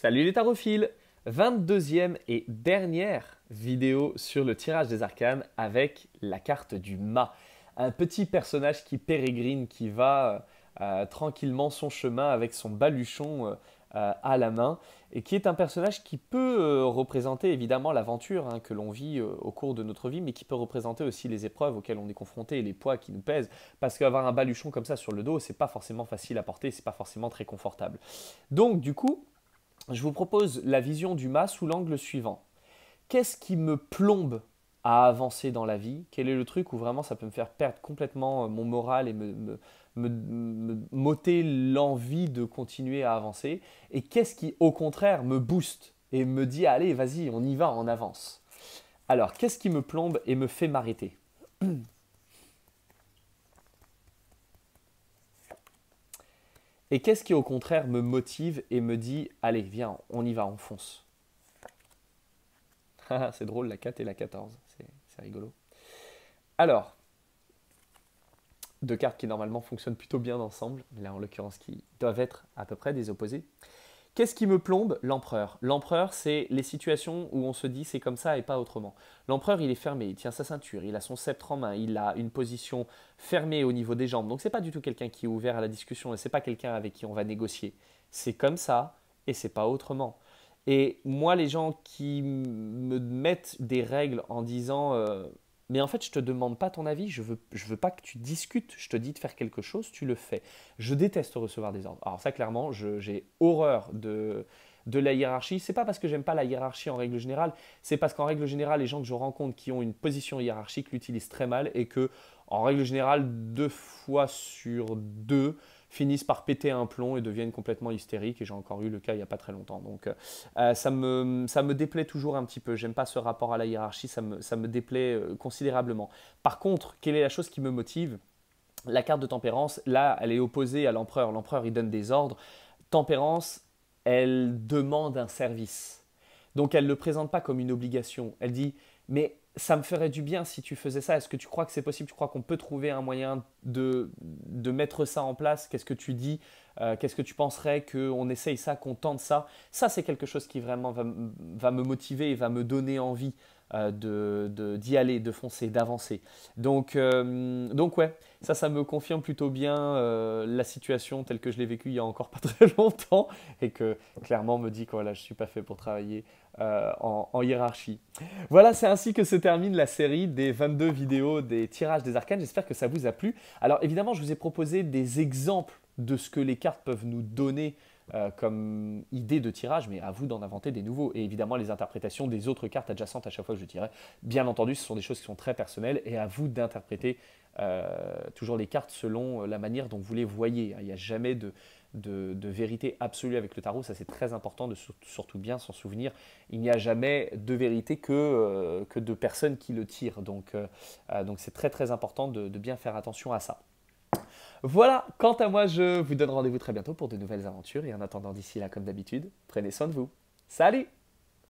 Salut les tarophiles 22e et dernière vidéo sur le tirage des arcanes avec la carte du mât. Un petit personnage qui pérégrine, qui va euh, euh, tranquillement son chemin avec son baluchon euh, à la main, et qui est un personnage qui peut représenter évidemment l'aventure hein, que l'on vit au cours de notre vie, mais qui peut représenter aussi les épreuves auxquelles on est confronté et les poids qui nous pèsent, parce qu'avoir un baluchon comme ça sur le dos, c'est pas forcément facile à porter, c'est pas forcément très confortable. Donc du coup, je vous propose la vision du mas sous l'angle suivant. Qu'est-ce qui me plombe à avancer dans la vie Quel est le truc où vraiment ça peut me faire perdre complètement euh, mon moral et me, m'ôter l'envie de continuer à avancer Et qu'est-ce qui, au contraire, me booste et me dit allez, vas-y, on y va, on avance Alors, qu'est-ce qui me plombe et me fait m'arrêter Et qu'est-ce qui au contraire me motive et me dit allez, viens, on y va, on fonce ah, C'est drôle, la 4 et la 14, c'est rigolo. Alors, deux cartes qui normalement fonctionnent plutôt bien ensemble, mais là en l'occurrence qui doivent être à peu près des opposés. Qu'est-ce qui me plombe L'empereur. L'empereur, c'est les situations où on se dit c'est comme ça et pas autrement. L'empereur, il est fermé, il tient sa ceinture, il a son sceptre en main, il a une position fermée au niveau des jambes. Donc c'est pas du tout quelqu'un qui est ouvert à la discussion et c'est pas quelqu'un avec qui on va négocier. C'est comme ça et c'est pas autrement. Et moi, les gens qui me mettent des règles en disant euh, mais en fait, je te demande pas ton avis, je veux, je veux pas que tu discutes, je te dis de faire quelque chose, tu le fais. Je déteste recevoir des ordres. Alors ça, clairement, j'ai horreur de, de la hiérarchie. C'est pas parce que j'aime pas la hiérarchie en règle générale, c'est parce qu'en règle générale, les gens que je rencontre qui ont une position hiérarchique l'utilisent très mal et que, en règle générale, deux fois sur deux, finissent par péter un plomb et deviennent complètement hystériques. Et j'ai encore eu le cas il n'y a pas très longtemps. Donc euh, euh, ça, me, ça me déplaît toujours un petit peu. J'aime pas ce rapport à la hiérarchie, ça me, ça me déplaît euh, considérablement. Par contre, quelle est la chose qui me motive La carte de tempérance, là, elle est opposée à l'empereur. L'empereur, il donne des ordres. Tempérance, elle demande un service. Donc elle ne le présente pas comme une obligation. Elle dit, mais ça me ferait du bien si tu faisais ça. Est-ce que tu crois que c'est possible Tu crois qu'on peut trouver un moyen de, de mettre ça en place Qu'est-ce que tu dis euh, Qu'est-ce que tu penserais qu'on essaye ça, qu'on tente ça Ça, c'est quelque chose qui vraiment va, me motiver et va me donner envie euh, de, d'y aller, de foncer, d'avancer. Donc, euh, donc ouais, ça, ça me confirme plutôt bien euh, la situation telle que je l'ai vécue il y a encore pas très longtemps et que clairement me dit que voilà, je suis pas fait pour travailler en, en, hiérarchie. Voilà, c'est ainsi que se termine la série des 22 vidéos des tirages des arcanes. J'espère que ça vous a plu. Alors évidemment, je vous ai proposé des exemples de ce que les cartes peuvent nous donner euh, comme idée de tirage, mais à vous d'en inventer des nouveaux. Et évidemment, les interprétations des autres cartes adjacentes à chaque fois que je tirais, bien entendu, ce sont des choses qui sont très personnelles et à vous d'interpréter euh, toujours les cartes selon la manière dont vous les voyez. Hein. Il n'y a jamais de, vérité absolue avec le tarot, ça c'est très important de surtout bien s'en souvenir. Il n'y a jamais de vérité que, euh, de personnes qui le tirent, donc c'est très très important de bien faire attention à ça. Voilà, quant à moi, je vous donne rendez-vous très bientôt pour de nouvelles aventures et en attendant d'ici là, comme d'habitude, prenez soin de vous. Salut